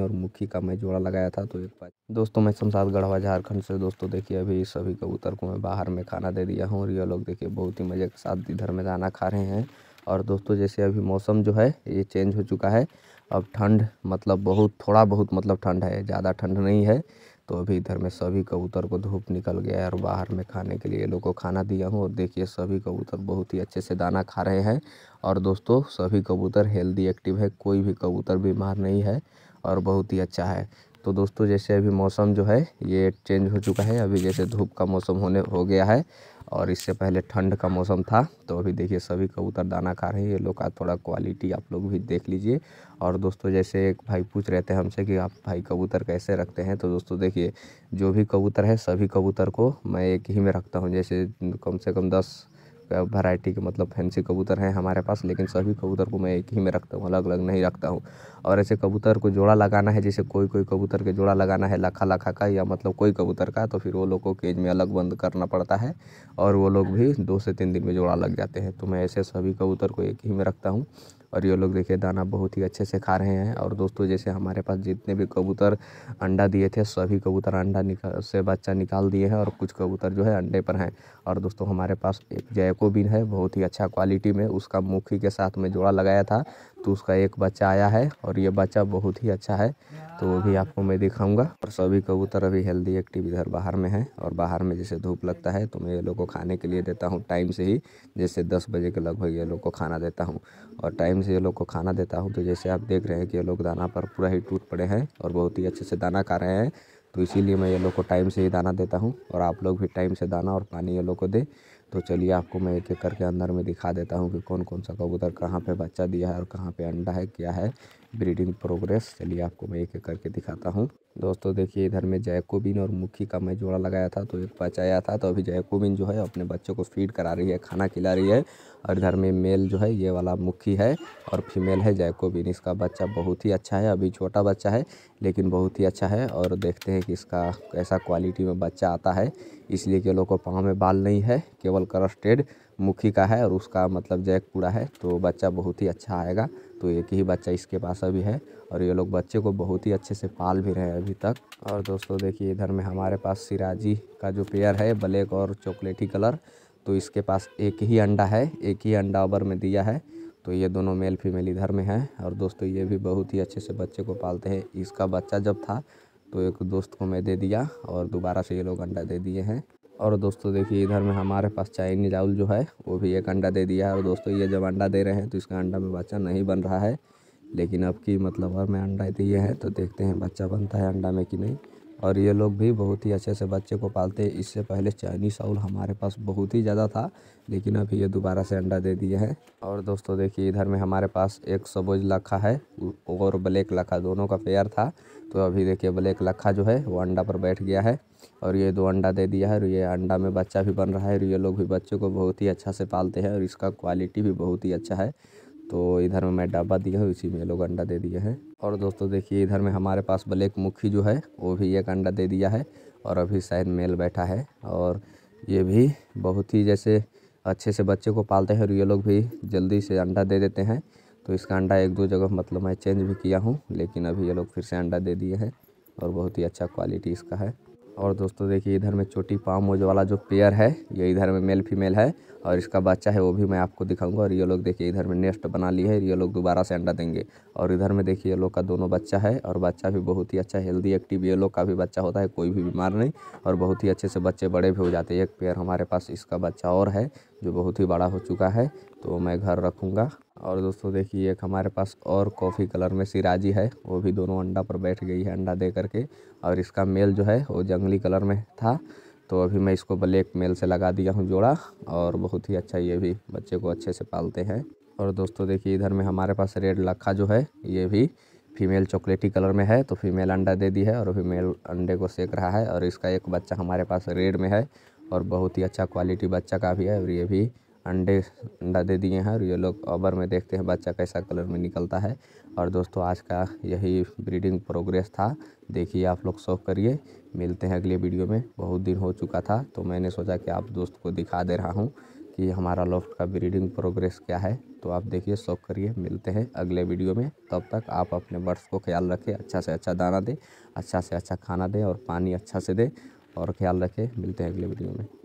ने और मुखी का मैं जोड़ा लगाया था तो एक बार दोस्तों मैं शमशाद गढ़वा झारखंड से दोस्तों देखिए अभी सभी कबूतर को मैं बाहर में खाना दे दिया हूँ और ये लोग देखिए बहुत ही मज़े के साथ इधर में दाना खा रहे हैं और दोस्तों जैसे अभी मौसम जो है ये चेंज हो चुका है अब ठंड मतलब बहुत थोड़ा बहुत मतलब ठंड है ज़्यादा ठंड नहीं है तो अभी इधर में सभी कबूतर को धूप निकल गया है और बाहर में खाने के लिए लोगों को खाना दिया हूँ और देखिए सभी कबूतर बहुत ही अच्छे से दाना खा रहे हैं और दोस्तों सभी कबूतर हेल्दी एक्टिव है कोई भी कबूतर बीमार नहीं है और बहुत ही अच्छा है तो दोस्तों जैसे अभी मौसम जो है ये चेंज हो चुका है अभी जैसे धूप का मौसम होने हो गया है और इससे पहले ठंड का मौसम था तो अभी देखिए सभी कबूतर दाना खा रहे हैं ये लोग का थोड़ा क्वालिटी आप लोग भी देख लीजिए और दोस्तों जैसे एक भाई पूछ रहे थे हमसे कि आप भाई कबूतर कैसे रखते हैं तो दोस्तों देखिए जो भी कबूतर है सभी कबूतर को मैं एक ही में रखता हूँ जैसे कम से कम दस वैरायटी के मतलब फैंसी कबूतर हैं हमारे पास लेकिन सभी कबूतर को मैं एक ही में रखता हूँ अलग अलग नहीं रखता हूँ और ऐसे कबूतर को जोड़ा लगाना है जैसे कोई कोई कबूतर के जोड़ा लगाना है लाखा लखा का या मतलब कोई कबूतर का तो फिर वो लोग को केज में अलग बंद करना पड़ता है और वो लोग भी दो से तीन दिन में जोड़ा लग जाते हैं तो मैं ऐसे सभी कबूतर को एक ही में रखता हूँ और ये लोग देखिए दाना बहुत ही अच्छे से खा रहे हैं और दोस्तों जैसे हमारे पास जितने भी कबूतर अंडा दिए थे सभी कबूतर अंडा निकाल से बच्चा निकाल दिए हैं और कुछ कबूतर जो है अंडे पर हैं और दोस्तों हमारे पास एक जैकोबिन है बहुत ही अच्छा क्वालिटी में उसका मुखी के साथ में जोड़ा लगाया था तो उसका एक बच्चा आया है और और ये बच्चा बहुत ही अच्छा है तो वो भी आपको मैं दिखाऊंगा और सभी कबूतर अभी हेल्दी एक्टिव इधर बाहर में है और बाहर में जैसे धूप लगता है तो मैं ये लोग को खाने के लिए देता हूँ टाइम से ही जैसे दस बजे के लगभग ये लोग को खाना देता हूँ और टाइम से ये लोग को खाना देता हूँ तो जैसे आप देख रहे हैं कि ये लोग दाना पर पूरा ही टूट पड़े हैं और बहुत ही अच्छे से दाना खा रहे हैं तो इसीलिए मैं ये लोग को टाइम से ही दाना देता हूँ और आप लोग भी टाइम से दाना और पानी ये लोग को दें तो चलिए आपको मैं एक एक करके अंदर में दिखा देता हूँ कि कौन कौन सा कबूतर कहाँ पे बच्चा दिया है और कहाँ पे अंडा है क्या है ब्रीडिंग प्रोग्रेस चलिए आपको मैं एक एक करके दिखाता हूँ दोस्तों देखिए इधर में जैकोबिन और मुखी का मैं जोड़ा लगाया था तो एक बचाया था तो अभी जैकोबिन जो है अपने बच्चों को फीड करा रही है खाना खिला रही है और इधर में मेल जो है ये वाला मुखी है और फीमेल है जैकोबिन इसका बच्चा बहुत ही अच्छा है अभी छोटा बच्चा है लेकिन बहुत ही अच्छा है और देखते हैं कि इसका कैसा क्वालिटी में बच्चा आता है इसलिए कि लोग को पाँव में बाल नहीं है केवल करस्टेड मुखी का है और उसका मतलब जैक पूरा है तो बच्चा बहुत ही अच्छा आएगा तो एक ही बच्चा इसके पास अभी है और ये लोग बच्चे को बहुत ही अच्छे से पाल भी रहे हैं अभी तक और दोस्तों देखिए इधर में हमारे पास सिराजी का जो पेयर है ब्लैक और चॉकलेटी कलर तो इसके पास एक ही अंडा है एक ही अंडा ओबर में दिया है तो ये दोनों मेल फीमेल इधर में हैं और दोस्तों ये भी बहुत ही अच्छे से बच्चे को पालते हैं इसका बच्चा जब था तो एक दोस्त को मैं दे दिया और दोबारा से ये लोग अंडा दे दिए हैं और दोस्तों देखिए इधर में हमारे पास चाइनीज आउल जो है वो भी एक अंडा दे दिया है और दोस्तों ये जब अंडा दे रहे हैं तो इसका अंडा में बच्चा नहीं बन रहा है लेकिन अब की मतलब और मैं अंडा दिए हैं तो देखते हैं बच्चा बनता है अंडा में कि नहीं और ये लोग भी बहुत ही अच्छे से बच्चे को पालते हैं इससे पहले चाइनीज़ आउल हमारे पास बहुत ही ज़्यादा था लेकिन अभी ये दोबारा से अंडा दे दिए हैं और दोस्तों देखिए इधर में हमारे पास एक सबोज लखा है और ब्लैक लखा दोनों का पेयर था तो अभी देखिए ब्लैक लखा जो है वो अंडा पर बैठ गया है और ये दो अंडा दे दिया है और ये अंडा में बच्चा भी बन रहा है और ये लोग भी बच्चों को बहुत ही अच्छा से पालते हैं और इसका क्वालिटी भी बहुत ही अच्छा है तो इधर में मैं डब्बा दिया हूँ इसी में लोग अंडा दे दिए हैं और दोस्तों देखिए इधर में हमारे पास ब्लैक मुखी जो है वो भी एक अंडा दे दिया है और अभी शायद मेल बैठा है और ये भी बहुत ही जैसे अच्छे से बच्चे को पालते हैं और ये लोग भी जल्दी से अंडा दे देते हैं तो इसका अंडा एक दो जगह मतलब मैं चेंज भी किया हूँ लेकिन अभी ये लोग फिर से अंडा दे दिए हैं और बहुत ही अच्छा क्वालिटी इसका है और दोस्तों देखिए इधर में छोटी पाम वाला जो पेयर है ये इधर में मेल फीमेल है और इसका बच्चा है वो भी मैं आपको दिखाऊंगा और ये लोग देखिए इधर में नेस्ट बना ली है ये लोग दोबारा से अंडा देंगे और इधर में देखिए ये लोग का दोनों बच्चा है और बच्चा भी बहुत ही अच्छा हेल्दी एक्टिव ये लोग का भी बच्चा होता है कोई भी बीमार नहीं और बहुत ही अच्छे से बच्चे बड़े भी हो जाते हैं एक पेयर हमारे पास इसका बच्चा और है जो बहुत ही बड़ा हो चुका है तो मैं घर रखूँगा और दोस्तों देखिए एक हमारे पास और कॉफ़ी कलर में सिराजी है वो भी दोनों अंडा पर बैठ गई है अंडा दे करके और इसका मेल जो है वो जंगली कलर में था तो अभी मैं इसको ब्लैक मेल से लगा दिया हूँ जोड़ा और बहुत ही अच्छा ये भी बच्चे को अच्छे से पालते हैं और दोस्तों देखिए इधर में हमारे पास रेड लखा जो है ये भी फीमेल चॉकलेटी कलर में है तो फीमेल अंडा दे दी है और फीमेल अंडे को सेक रहा है और इसका एक बच्चा हमारे पास रेड में है और बहुत ही अच्छा क्वालिटी बच्चा का भी है और ये भी अंडे अंडा दे दिए हैं और ये लोग ओवर में देखते हैं बच्चा कैसा कलर में निकलता है और दोस्तों आज का यही ब्रीडिंग प्रोग्रेस था देखिए आप लोग शौक करिए मिलते हैं अगले वीडियो में बहुत दिन हो चुका था तो मैंने सोचा कि आप दोस्त को दिखा दे रहा हूँ कि हमारा लॉफ्ट का ब्रीडिंग प्रोग्रेस क्या है तो आप देखिए शौक करिए मिलते हैं अगले वीडियो में तब तक आप अपने बर्ड्स को ख्याल रखें अच्छा से अच्छा दाना दें अच्छा से अच्छा खाना दें और पानी अच्छा से दें और ख्याल रखें मिलते हैं अगले वीडियो में